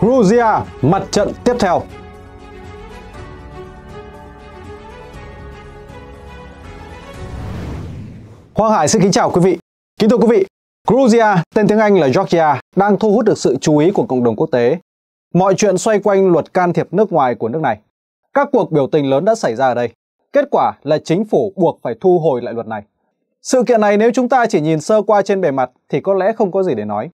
Georgia mặt trận tiếp theo. Hoàng Hải xin kính chào quý vị. Kính thưa quý vị, Georgia, tên tiếng Anh là Georgia, đang thu hút được sự chú ý của cộng đồng quốc tế. Mọi chuyện xoay quanh luật can thiệp nước ngoài của nước này. Các cuộc biểu tình lớn đã xảy ra ở đây. Kết quả là chính phủ buộc phải thu hồi lại luật này. Sự kiện này nếu chúng ta chỉ nhìn sơ qua trên bề mặt thì có lẽ không có gì để nói.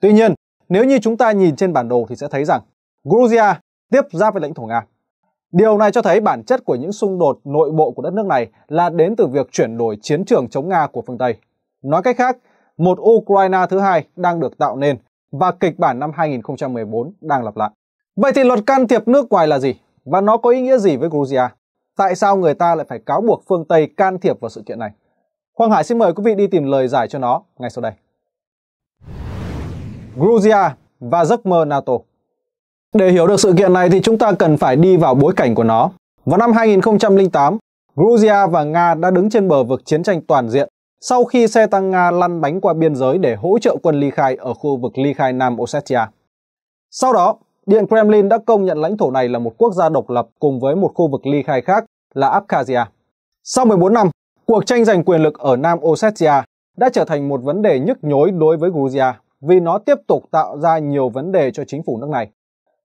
Tuy nhiên, nếu như chúng ta nhìn trên bản đồ thì sẽ thấy rằng Georgia tiếp giáp với lãnh thổ Nga. Điều này cho thấy bản chất của những xung đột nội bộ của đất nước này là đến từ việc chuyển đổi chiến trường chống Nga của phương Tây. Nói cách khác, một Ukraine thứ hai đang được tạo nên và kịch bản năm 2014 đang lặp lại. Vậy thì luật can thiệp nước ngoài là gì? Và nó có ý nghĩa gì với Georgia? Tại sao người ta lại phải cáo buộc phương Tây can thiệp vào sự kiện này? Quang Hải xin mời quý vị đi tìm lời giải cho nó ngay sau đây. Georgia và giấc mơ NATO. Để hiểu được sự kiện này thì chúng ta cần phải đi vào bối cảnh của nó. Vào năm 2008, Georgia và Nga đã đứng trên bờ vực chiến tranh toàn diện sau khi xe tăng Nga lăn bánh qua biên giới để hỗ trợ quân ly khai ở khu vực ly khai Nam Ossetia. Sau đó, Điện Kremlin đã công nhận lãnh thổ này là một quốc gia độc lập cùng với một khu vực ly khai khác là Abkhazia. Sau 14 năm, cuộc tranh giành quyền lực ở Nam Ossetia đã trở thành một vấn đề nhức nhối đối với Georgia vì nó tiếp tục tạo ra nhiều vấn đề cho chính phủ nước này.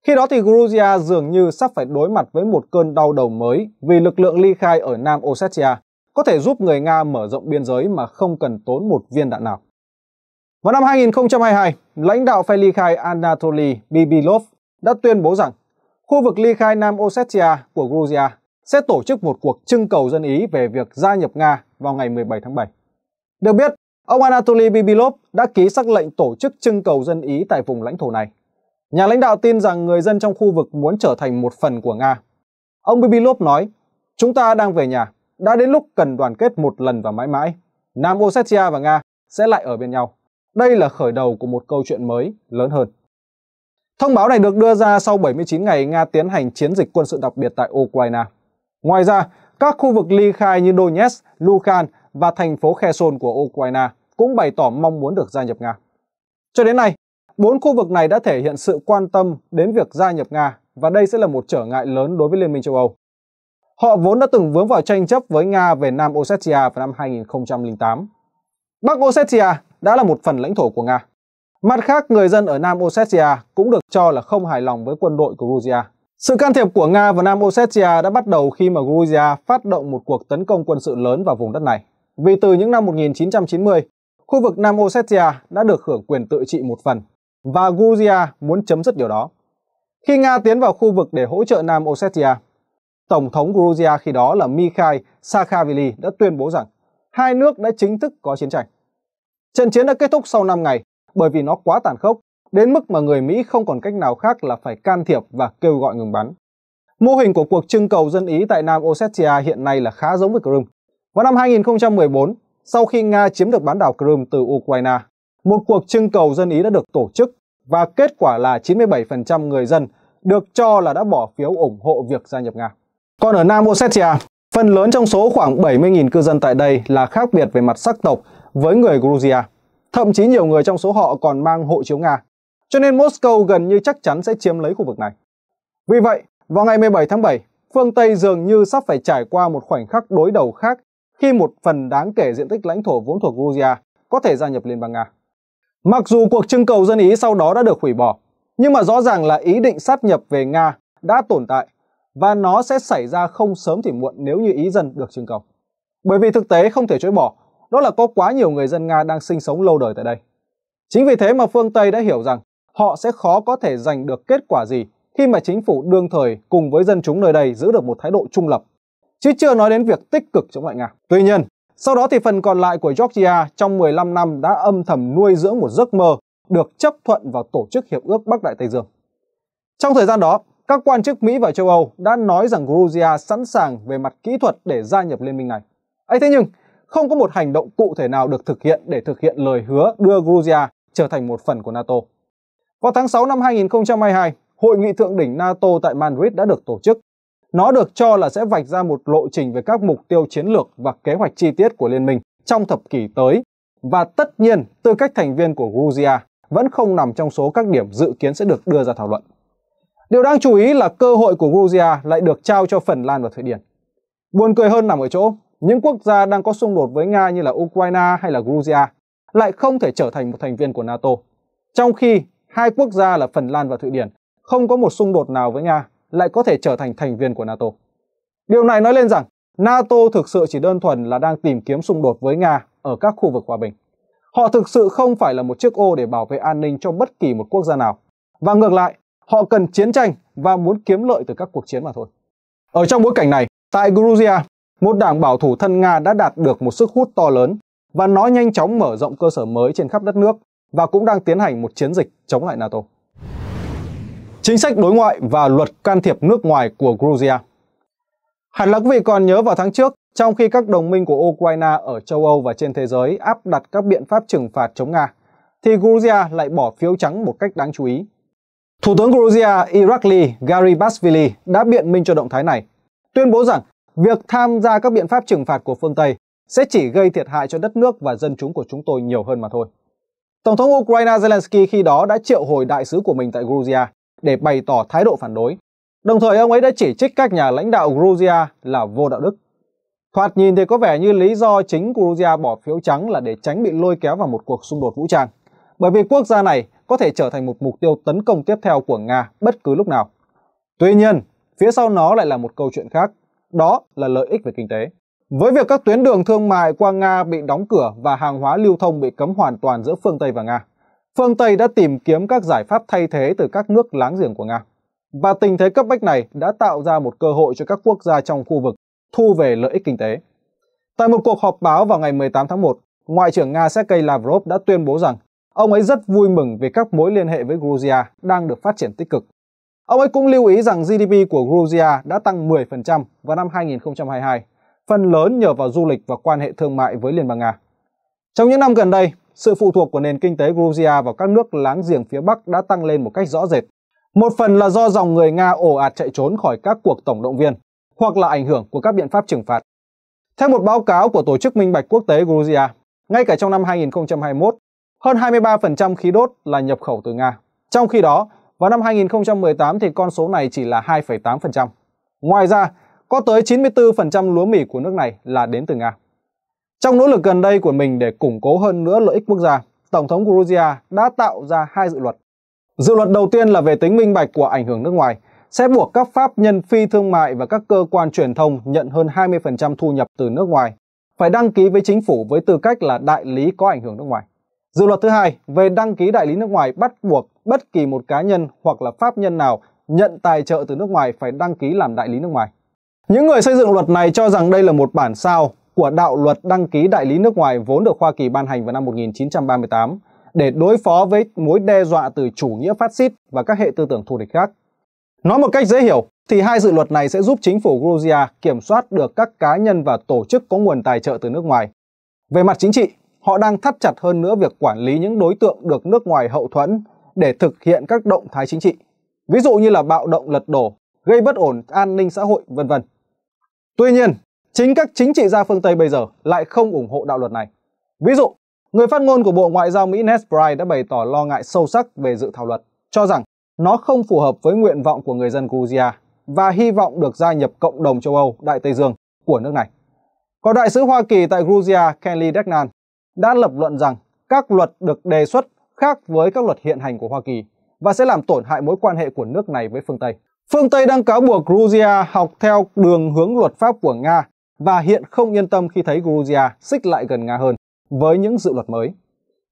Khi đó thì Georgia dường như sắp phải đối mặt với một cơn đau đầu mới vì lực lượng ly khai ở Nam Ossetia có thể giúp người Nga mở rộng biên giới mà không cần tốn một viên đạn nào. Vào năm 2022, lãnh đạo phe ly khai Anatoly Bibilov đã tuyên bố rằng khu vực ly khai Nam Ossetia của Georgia sẽ tổ chức một cuộc trưng cầu dân ý về việc gia nhập Nga vào ngày 17 tháng 7. Được biết, Ông Anatoly Bibilov đã ký sắc lệnh tổ chức trưng cầu dân Ý tại vùng lãnh thổ này. Nhà lãnh đạo tin rằng người dân trong khu vực muốn trở thành một phần của Nga. Ông Bibilov nói, chúng ta đang về nhà, đã đến lúc cần đoàn kết một lần và mãi mãi. Nam Ossetia và Nga sẽ lại ở bên nhau. Đây là khởi đầu của một câu chuyện mới lớn hơn. Thông báo này được đưa ra sau 79 ngày Nga tiến hành chiến dịch quân sự đặc biệt tại Ukraine. Ngoài ra, các khu vực ly khai như Donetsk, Lukan và thành phố Kherson của Ukraine cũng bày tỏ mong muốn được gia nhập Nga. Cho đến nay, bốn khu vực này đã thể hiện sự quan tâm đến việc gia nhập Nga và đây sẽ là một trở ngại lớn đối với Liên minh châu Âu. Họ vốn đã từng vướng vào tranh chấp với Nga về Nam Ossetia vào năm 2008. Bắc Ossetia đã là một phần lãnh thổ của Nga. Mặt khác, người dân ở Nam Ossetia cũng được cho là không hài lòng với quân đội của Georgia. Sự can thiệp của Nga vào Nam Ossetia đã bắt đầu khi mà Georgia phát động một cuộc tấn công quân sự lớn vào vùng đất này. Vì từ những năm 1990, khu vực Nam Ossetia đã được hưởng quyền tự trị một phần và Georgia muốn chấm dứt điều đó. Khi Nga tiến vào khu vực để hỗ trợ Nam Ossetia, Tổng thống Georgia khi đó là Mikhail Saakashvili đã tuyên bố rằng hai nước đã chính thức có chiến tranh. Trận chiến đã kết thúc sau 5 ngày bởi vì nó quá tàn khốc, đến mức mà người Mỹ không còn cách nào khác là phải can thiệp và kêu gọi ngừng bắn. Mô hình của cuộc trưng cầu dân Ý tại Nam Ossetia hiện nay là khá giống với Crimea. Vào năm 2014, sau khi Nga chiếm được bán đảo Crimea từ Ukraine. Một cuộc trưng cầu dân Ý đã được tổ chức và kết quả là 97% người dân được cho là đã bỏ phiếu ủng hộ việc gia nhập Nga. Còn ở Nam Ossetia, phần lớn trong số khoảng 70.000 cư dân tại đây là khác biệt về mặt sắc tộc với người Georgia. Thậm chí nhiều người trong số họ còn mang hộ chiếu Nga, cho nên Moscow gần như chắc chắn sẽ chiếm lấy khu vực này. Vì vậy, vào ngày 17 tháng 7, phương Tây dường như sắp phải trải qua một khoảnh khắc đối đầu khác khi một phần đáng kể diện tích lãnh thổ vốn thuộc Georgia có thể gia nhập Liên bang Nga. Mặc dù cuộc trưng cầu dân Ý sau đó đã được hủy bỏ, nhưng mà rõ ràng là ý định sát nhập về Nga đã tồn tại và nó sẽ xảy ra không sớm thì muộn nếu như ý dân được trưng cầu. Bởi vì thực tế không thể chối bỏ, đó là có quá nhiều người dân Nga đang sinh sống lâu đời tại đây. Chính vì thế mà phương Tây đã hiểu rằng họ sẽ khó có thể giành được kết quả gì khi mà chính phủ đương thời cùng với dân chúng nơi đây giữ được một thái độ trung lập chứ chưa nói đến việc tích cực chống lại Nga. Tuy nhiên, sau đó thì phần còn lại của Georgia trong 15 năm đã âm thầm nuôi dưỡng một giấc mơ được chấp thuận vào Tổ chức Hiệp ước Bắc Đại Tây Dương. Trong thời gian đó, các quan chức Mỹ và châu Âu đã nói rằng Georgia sẵn sàng về mặt kỹ thuật để gia nhập liên minh này. ấy thế nhưng, không có một hành động cụ thể nào được thực hiện để thực hiện lời hứa đưa Georgia trở thành một phần của NATO. Vào tháng 6 năm 2022, Hội nghị thượng đỉnh NATO tại Madrid đã được tổ chức nó được cho là sẽ vạch ra một lộ trình về các mục tiêu chiến lược và kế hoạch chi tiết của liên minh trong thập kỷ tới. Và tất nhiên, tư cách thành viên của Georgia vẫn không nằm trong số các điểm dự kiến sẽ được đưa ra thảo luận. Điều đáng chú ý là cơ hội của Georgia lại được trao cho Phần Lan và Thụy Điển. Buồn cười hơn nằm ở chỗ, những quốc gia đang có xung đột với Nga như là Ukraine hay là Georgia lại không thể trở thành một thành viên của NATO. Trong khi hai quốc gia là Phần Lan và Thụy Điển không có một xung đột nào với Nga lại có thể trở thành thành viên của NATO. Điều này nói lên rằng NATO thực sự chỉ đơn thuần là đang tìm kiếm xung đột với Nga ở các khu vực hòa bình. Họ thực sự không phải là một chiếc ô để bảo vệ an ninh cho bất kỳ một quốc gia nào. Và ngược lại, họ cần chiến tranh và muốn kiếm lợi từ các cuộc chiến mà thôi. Ở trong bối cảnh này, tại Georgia, một đảng bảo thủ thân Nga đã đạt được một sức hút to lớn và nó nhanh chóng mở rộng cơ sở mới trên khắp đất nước và cũng đang tiến hành một chiến dịch chống lại NATO chính sách đối ngoại và luật can thiệp nước ngoài của Georgia. Hẳn là quý vị còn nhớ vào tháng trước, trong khi các đồng minh của Ukraine ở châu Âu và trên thế giới áp đặt các biện pháp trừng phạt chống Nga, thì Georgia lại bỏ phiếu trắng một cách đáng chú ý. Thủ tướng Georgia Irakli garibasvili đã biện minh cho động thái này, tuyên bố rằng việc tham gia các biện pháp trừng phạt của phương Tây sẽ chỉ gây thiệt hại cho đất nước và dân chúng của chúng tôi nhiều hơn mà thôi. Tổng thống Ukraine Zelensky khi đó đã triệu hồi đại sứ của mình tại Georgia để bày tỏ thái độ phản đối. Đồng thời ông ấy đã chỉ trích các nhà lãnh đạo Georgia là vô đạo đức. Thoạt nhìn thì có vẻ như lý do chính của Georgia bỏ phiếu trắng là để tránh bị lôi kéo vào một cuộc xung đột vũ trang, bởi vì quốc gia này có thể trở thành một mục tiêu tấn công tiếp theo của Nga bất cứ lúc nào. Tuy nhiên, phía sau nó lại là một câu chuyện khác, đó là lợi ích về kinh tế. Với việc các tuyến đường thương mại qua Nga bị đóng cửa và hàng hóa lưu thông bị cấm hoàn toàn giữa phương Tây và Nga, phương Tây đã tìm kiếm các giải pháp thay thế từ các nước láng giềng của Nga. Và tình thế cấp bách này đã tạo ra một cơ hội cho các quốc gia trong khu vực thu về lợi ích kinh tế. Tại một cuộc họp báo vào ngày 18 tháng 1, Ngoại trưởng Nga Sergei Lavrov đã tuyên bố rằng ông ấy rất vui mừng vì các mối liên hệ với Georgia đang được phát triển tích cực. Ông ấy cũng lưu ý rằng GDP của Georgia đã tăng 10% vào năm 2022, phần lớn nhờ vào du lịch và quan hệ thương mại với Liên bang Nga. Trong những năm gần đây, sự phụ thuộc của nền kinh tế Georgia vào các nước láng giềng phía Bắc đã tăng lên một cách rõ rệt. Một phần là do dòng người Nga ồ ạt chạy trốn khỏi các cuộc tổng động viên, hoặc là ảnh hưởng của các biện pháp trừng phạt. Theo một báo cáo của Tổ chức Minh bạch Quốc tế Georgia, ngay cả trong năm 2021, hơn 23% khí đốt là nhập khẩu từ Nga. Trong khi đó, vào năm 2018 thì con số này chỉ là 2,8%. Ngoài ra, có tới 94% lúa mì của nước này là đến từ Nga. Trong nỗ lực gần đây của mình để củng cố hơn nữa lợi ích quốc gia, Tổng thống Georgia đã tạo ra hai dự luật. Dự luật đầu tiên là về tính minh bạch của ảnh hưởng nước ngoài, sẽ buộc các pháp nhân phi thương mại và các cơ quan truyền thông nhận hơn 20% thu nhập từ nước ngoài phải đăng ký với chính phủ với tư cách là đại lý có ảnh hưởng nước ngoài. Dự luật thứ hai về đăng ký đại lý nước ngoài bắt buộc bất kỳ một cá nhân hoặc là pháp nhân nào nhận tài trợ từ nước ngoài phải đăng ký làm đại lý nước ngoài. Những người xây dựng luật này cho rằng đây là một bản sao của đạo luật đăng ký đại lý nước ngoài vốn được Hoa Kỳ ban hành vào năm 1938 để đối phó với mối đe dọa từ chủ nghĩa phát xít và các hệ tư tưởng thù địch khác. Nói một cách dễ hiểu, thì hai dự luật này sẽ giúp chính phủ Georgia kiểm soát được các cá nhân và tổ chức có nguồn tài trợ từ nước ngoài. Về mặt chính trị, họ đang thắt chặt hơn nữa việc quản lý những đối tượng được nước ngoài hậu thuẫn để thực hiện các động thái chính trị, ví dụ như là bạo động lật đổ, gây bất ổn an ninh xã hội, vân vân. Tuy nhiên, chính các chính trị gia phương Tây bây giờ lại không ủng hộ đạo luật này. Ví dụ, người phát ngôn của Bộ Ngoại giao Mỹ Ned Price đã bày tỏ lo ngại sâu sắc về dự thảo luật, cho rằng nó không phù hợp với nguyện vọng của người dân Georgia và hy vọng được gia nhập cộng đồng châu Âu Đại Tây Dương của nước này. Còn đại sứ Hoa Kỳ tại Georgia Kelly Decknan đã lập luận rằng các luật được đề xuất khác với các luật hiện hành của Hoa Kỳ và sẽ làm tổn hại mối quan hệ của nước này với phương Tây. Phương Tây đang cáo buộc Georgia học theo đường hướng luật pháp của Nga và hiện không yên tâm khi thấy Georgia xích lại gần Nga hơn với những dự luật mới.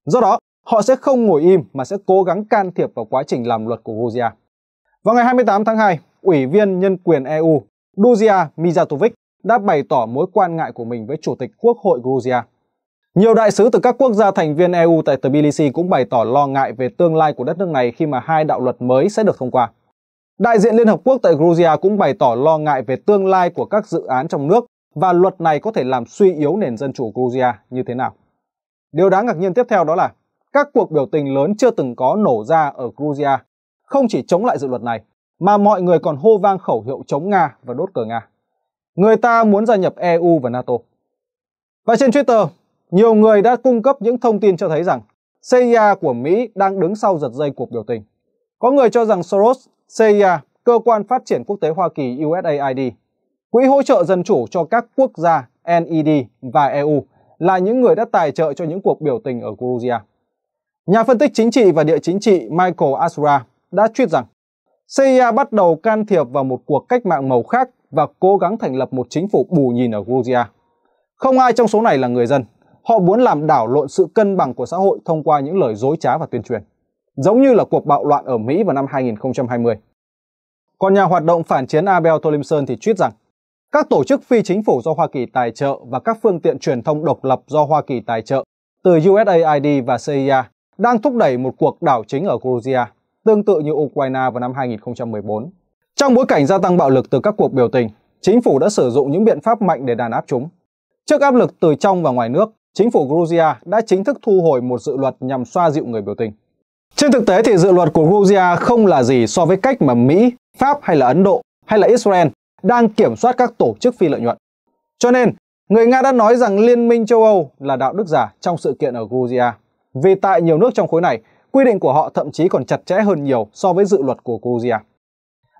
Do đó, họ sẽ không ngồi im mà sẽ cố gắng can thiệp vào quá trình làm luật của Georgia. Vào ngày 28 tháng 2, Ủy viên Nhân quyền EU Duzia Mijatovic đã bày tỏ mối quan ngại của mình với Chủ tịch Quốc hội Georgia. Nhiều đại sứ từ các quốc gia thành viên EU tại Tbilisi cũng bày tỏ lo ngại về tương lai của đất nước này khi mà hai đạo luật mới sẽ được thông qua. Đại diện Liên Hợp Quốc tại Georgia cũng bày tỏ lo ngại về tương lai của các dự án trong nước và luật này có thể làm suy yếu nền dân chủ Georgia như thế nào. Điều đáng ngạc nhiên tiếp theo đó là các cuộc biểu tình lớn chưa từng có nổ ra ở Georgia, không chỉ chống lại dự luật này mà mọi người còn hô vang khẩu hiệu chống Nga và đốt cờ Nga. Người ta muốn gia nhập EU và NATO. Và trên Twitter, nhiều người đã cung cấp những thông tin cho thấy rằng CIA của Mỹ đang đứng sau giật dây cuộc biểu tình. Có người cho rằng Soros, CIA, cơ quan phát triển quốc tế Hoa Kỳ USAID Quỹ hỗ trợ dân chủ cho các quốc gia NED và EU là những người đã tài trợ cho những cuộc biểu tình ở Georgia. Nhà phân tích chính trị và địa chính trị Michael Asra đã tweet rằng CIA bắt đầu can thiệp vào một cuộc cách mạng màu khác và cố gắng thành lập một chính phủ bù nhìn ở Georgia. Không ai trong số này là người dân. Họ muốn làm đảo lộn sự cân bằng của xã hội thông qua những lời dối trá và tuyên truyền, giống như là cuộc bạo loạn ở Mỹ vào năm 2020. Còn nhà hoạt động phản chiến Abel Tolimson thì tweet rằng các tổ chức phi chính phủ do Hoa Kỳ tài trợ và các phương tiện truyền thông độc lập do Hoa Kỳ tài trợ từ USAID và CIA đang thúc đẩy một cuộc đảo chính ở Georgia, tương tự như Ukraine vào năm 2014. Trong bối cảnh gia tăng bạo lực từ các cuộc biểu tình, chính phủ đã sử dụng những biện pháp mạnh để đàn áp chúng. Trước áp lực từ trong và ngoài nước, chính phủ Georgia đã chính thức thu hồi một dự luật nhằm xoa dịu người biểu tình. Trên thực tế thì dự luật của Georgia không là gì so với cách mà Mỹ, Pháp hay là Ấn Độ hay là Israel đang kiểm soát các tổ chức phi lợi nhuận. Cho nên, người Nga đã nói rằng Liên minh châu Âu là đạo đức giả trong sự kiện ở Georgia. Vì tại nhiều nước trong khối này, quy định của họ thậm chí còn chặt chẽ hơn nhiều so với dự luật của Georgia.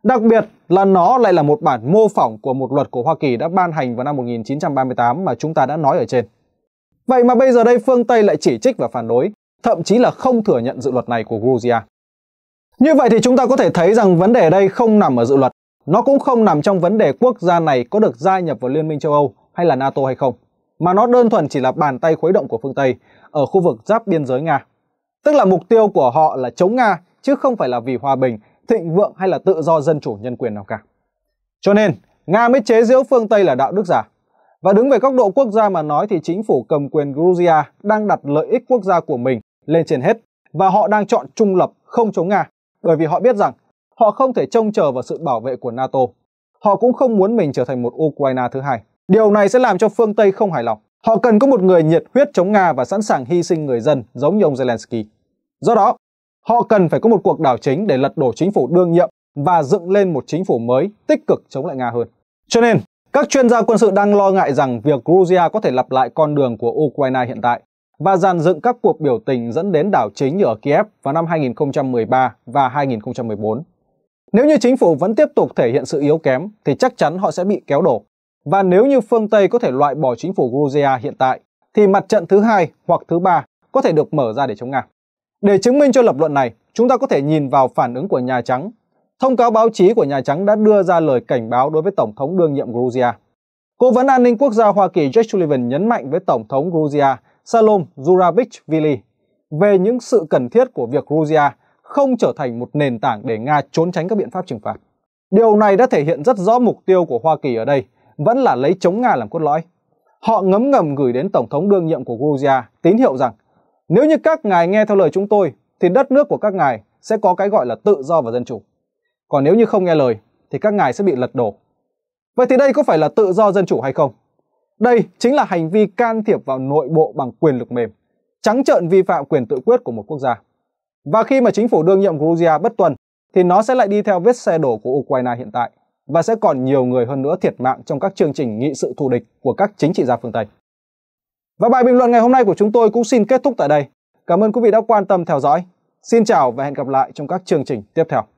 Đặc biệt là nó lại là một bản mô phỏng của một luật của Hoa Kỳ đã ban hành vào năm 1938 mà chúng ta đã nói ở trên. Vậy mà bây giờ đây phương Tây lại chỉ trích và phản đối, thậm chí là không thừa nhận dự luật này của Georgia. Như vậy thì chúng ta có thể thấy rằng vấn đề ở đây không nằm ở dự luật nó cũng không nằm trong vấn đề quốc gia này có được gia nhập vào Liên minh châu Âu hay là NATO hay không, mà nó đơn thuần chỉ là bàn tay khuấy động của phương Tây ở khu vực giáp biên giới Nga. Tức là mục tiêu của họ là chống Nga chứ không phải là vì hòa bình, thịnh vượng hay là tự do dân chủ nhân quyền nào cả. Cho nên, Nga mới chế giễu phương Tây là đạo đức giả. Và đứng về góc độ quốc gia mà nói thì chính phủ cầm quyền Georgia đang đặt lợi ích quốc gia của mình lên trên hết và họ đang chọn trung lập không chống Nga bởi vì họ biết rằng Họ không thể trông chờ vào sự bảo vệ của NATO. Họ cũng không muốn mình trở thành một Ukraine thứ hai. Điều này sẽ làm cho phương Tây không hài lòng. Họ cần có một người nhiệt huyết chống Nga và sẵn sàng hy sinh người dân giống như ông Zelensky. Do đó, họ cần phải có một cuộc đảo chính để lật đổ chính phủ đương nhiệm và dựng lên một chính phủ mới tích cực chống lại Nga hơn. Cho nên, các chuyên gia quân sự đang lo ngại rằng việc Georgia có thể lặp lại con đường của Ukraine hiện tại và dàn dựng các cuộc biểu tình dẫn đến đảo chính như ở Kiev vào năm 2013 và 2014. Nếu như chính phủ vẫn tiếp tục thể hiện sự yếu kém thì chắc chắn họ sẽ bị kéo đổ. Và nếu như phương Tây có thể loại bỏ chính phủ Georgia hiện tại thì mặt trận thứ hai hoặc thứ ba có thể được mở ra để chống Nga. Để chứng minh cho lập luận này, chúng ta có thể nhìn vào phản ứng của Nhà Trắng. Thông cáo báo chí của Nhà Trắng đã đưa ra lời cảnh báo đối với Tổng thống đương nhiệm Georgia. Cố vấn an ninh quốc gia Hoa Kỳ Jake Sullivan nhấn mạnh với Tổng thống Georgia Salom Zurabichvili về những sự cần thiết của việc Georgia không trở thành một nền tảng để Nga trốn tránh các biện pháp trừng phạt. Điều này đã thể hiện rất rõ mục tiêu của Hoa Kỳ ở đây, vẫn là lấy chống Nga làm cốt lõi. Họ ngấm ngầm gửi đến Tổng thống đương nhiệm của Georgia tín hiệu rằng nếu như các ngài nghe theo lời chúng tôi thì đất nước của các ngài sẽ có cái gọi là tự do và dân chủ. Còn nếu như không nghe lời thì các ngài sẽ bị lật đổ. Vậy thì đây có phải là tự do dân chủ hay không? Đây chính là hành vi can thiệp vào nội bộ bằng quyền lực mềm, trắng trợn vi phạm quyền tự quyết của một quốc gia. Và khi mà chính phủ đương nhiệm Georgia bất tuần thì nó sẽ lại đi theo vết xe đổ của Ukraine hiện tại và sẽ còn nhiều người hơn nữa thiệt mạng trong các chương trình nghị sự thù địch của các chính trị gia phương Tây. Và bài bình luận ngày hôm nay của chúng tôi cũng xin kết thúc tại đây. Cảm ơn quý vị đã quan tâm theo dõi. Xin chào và hẹn gặp lại trong các chương trình tiếp theo.